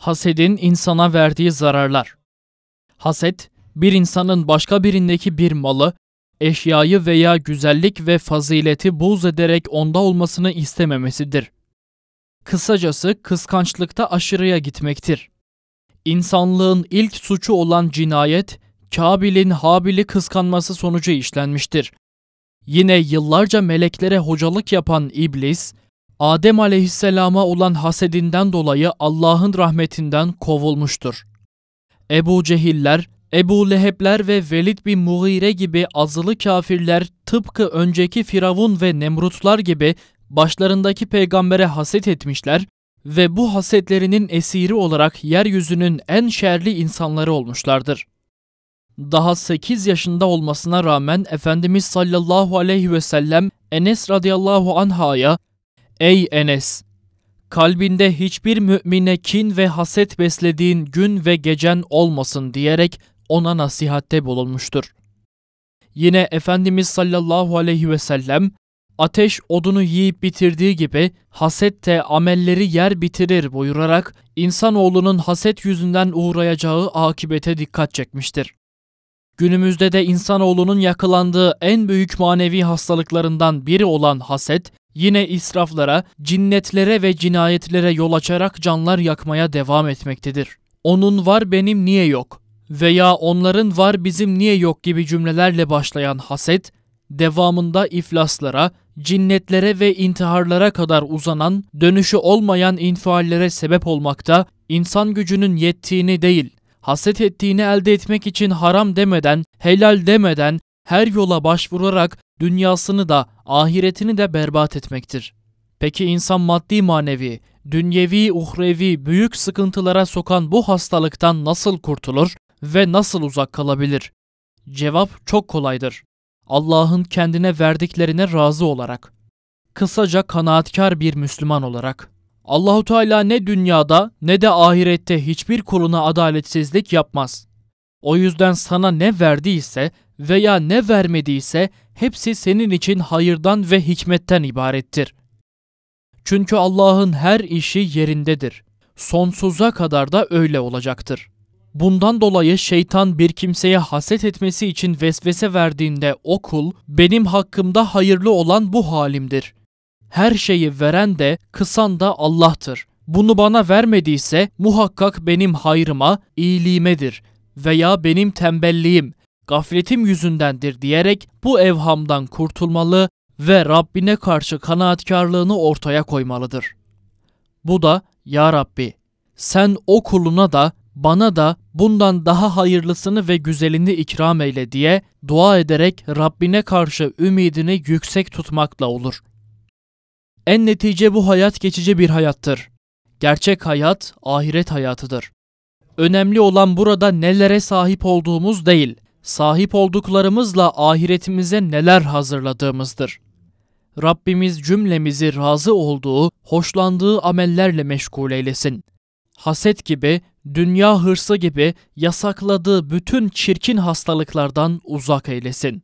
Hasedin insana verdiği zararlar. Haset, bir insanın başka birindeki bir malı, eşyayı veya güzellik ve fazileti buğz ederek onda olmasını istememesidir. Kısacası kıskançlıkta aşırıya gitmektir. İnsanlığın ilk suçu olan cinayet, Kabil'in Habil'i kıskanması sonucu işlenmiştir. Yine yıllarca meleklere hocalık yapan iblis, Adem aleyhisselama olan hasedinden dolayı Allah'ın rahmetinden kovulmuştur. Ebu Cehiller, Ebu Lehebler ve Velid bin Mughire gibi azılı kafirler tıpkı önceki Firavun ve Nemrutlar gibi başlarındaki peygambere haset etmişler ve bu hasetlerinin esiri olarak yeryüzünün en şerli insanları olmuşlardır. Daha 8 yaşında olmasına rağmen Efendimiz sallallahu aleyhi ve sellem Enes radıyallahu anhaya Ey Enes! Kalbinde hiçbir mümine kin ve haset beslediğin gün ve gecen olmasın diyerek ona nasihatte bulunmuştur. Yine Efendimiz sallallahu aleyhi ve sellem, ateş odunu yiyip bitirdiği gibi haset de amelleri yer bitirir buyurarak insanoğlunun haset yüzünden uğrayacağı akibete dikkat çekmiştir. Günümüzde de insanoğlunun yakalandığı en büyük manevi hastalıklarından biri olan haset, Yine israflara, cinnetlere ve cinayetlere yol açarak canlar yakmaya devam etmektedir. Onun var benim niye yok veya onların var bizim niye yok gibi cümlelerle başlayan haset, devamında iflaslara, cinnetlere ve intiharlara kadar uzanan, dönüşü olmayan infiallere sebep olmakta, insan gücünün yettiğini değil, haset ettiğini elde etmek için haram demeden, helal demeden, her yola başvurarak dünyasını da ahiretini de berbat etmektir. Peki insan maddi manevi, dünyevi uhrevi büyük sıkıntılara sokan bu hastalıktan nasıl kurtulur ve nasıl uzak kalabilir? Cevap çok kolaydır. Allah'ın kendine verdiklerine razı olarak. Kısaca kanaatkar bir Müslüman olarak. Allahu Teala ne dünyada ne de ahirette hiçbir kuluna adaletsizlik yapmaz. O yüzden sana ne verdiyse veya ne vermediyse hepsi senin için hayırdan ve hikmetten ibarettir. Çünkü Allah'ın her işi yerindedir. Sonsuza kadar da öyle olacaktır. Bundan dolayı şeytan bir kimseye haset etmesi için vesvese verdiğinde o kul, benim hakkımda hayırlı olan bu halimdir. Her şeyi veren de, kısan da Allah'tır. Bunu bana vermediyse muhakkak benim hayrıma, iyiliğimedir veya benim tembelliğim, gafletim yüzündendir diyerek bu evhamdan kurtulmalı ve Rabbine karşı kanaatkarlığını ortaya koymalıdır. Bu da Ya Rabbi sen o kuluna da bana da bundan daha hayırlısını ve güzelini ikram eyle diye dua ederek Rabbine karşı ümidini yüksek tutmakla olur. En netice bu hayat geçici bir hayattır. Gerçek hayat ahiret hayatıdır. Önemli olan burada nelere sahip olduğumuz değil, sahip olduklarımızla ahiretimize neler hazırladığımızdır. Rabbimiz cümlemizi razı olduğu, hoşlandığı amellerle meşgul eylesin. Haset gibi, dünya hırsı gibi yasakladığı bütün çirkin hastalıklardan uzak eylesin.